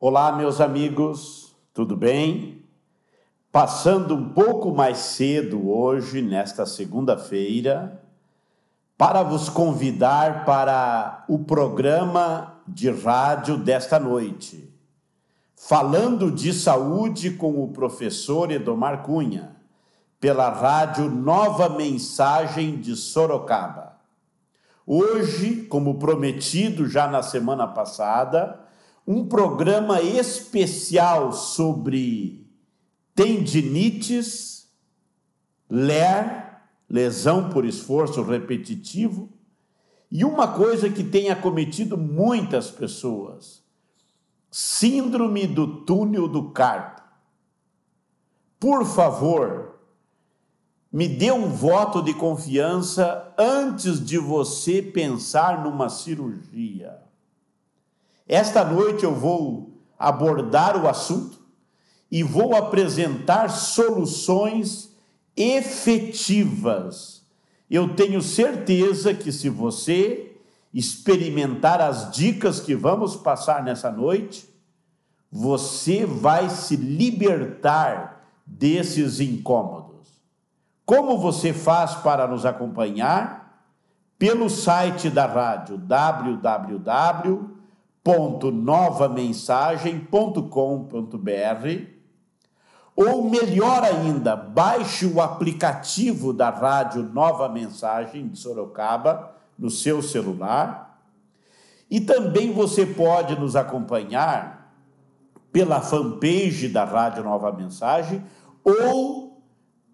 Olá, meus amigos, tudo bem? Passando um pouco mais cedo hoje, nesta segunda-feira, para vos convidar para o programa de rádio desta noite, falando de saúde com o professor Edomar Cunha, pela rádio Nova Mensagem de Sorocaba. Hoje, como prometido já na semana passada, um programa especial sobre tendinites, LER, lesão por esforço repetitivo, e uma coisa que tem acometido muitas pessoas: síndrome do túnel do carpo. Por favor, me dê um voto de confiança antes de você pensar numa cirurgia esta noite eu vou abordar o assunto e vou apresentar soluções efetivas. Eu tenho certeza que se você experimentar as dicas que vamos passar nessa noite, você vai se libertar desses incômodos. Como você faz para nos acompanhar? Pelo site da rádio www www.novamensagem.com.br ou melhor ainda, baixe o aplicativo da Rádio Nova Mensagem de Sorocaba no seu celular. E também você pode nos acompanhar pela fanpage da Rádio Nova Mensagem ou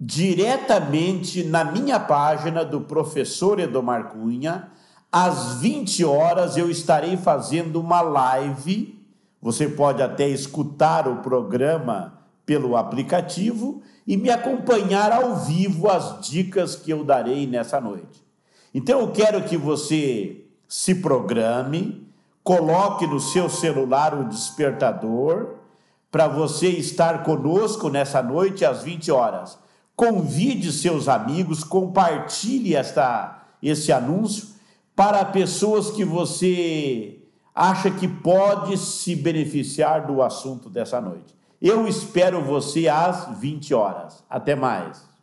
diretamente na minha página do professor Edomar Cunha às 20 horas eu estarei fazendo uma live. Você pode até escutar o programa pelo aplicativo e me acompanhar ao vivo as dicas que eu darei nessa noite. Então eu quero que você se programe, coloque no seu celular o despertador para você estar conosco nessa noite às 20 horas. Convide seus amigos, compartilhe esta esse anúncio para pessoas que você acha que pode se beneficiar do assunto dessa noite. Eu espero você às 20 horas. Até mais.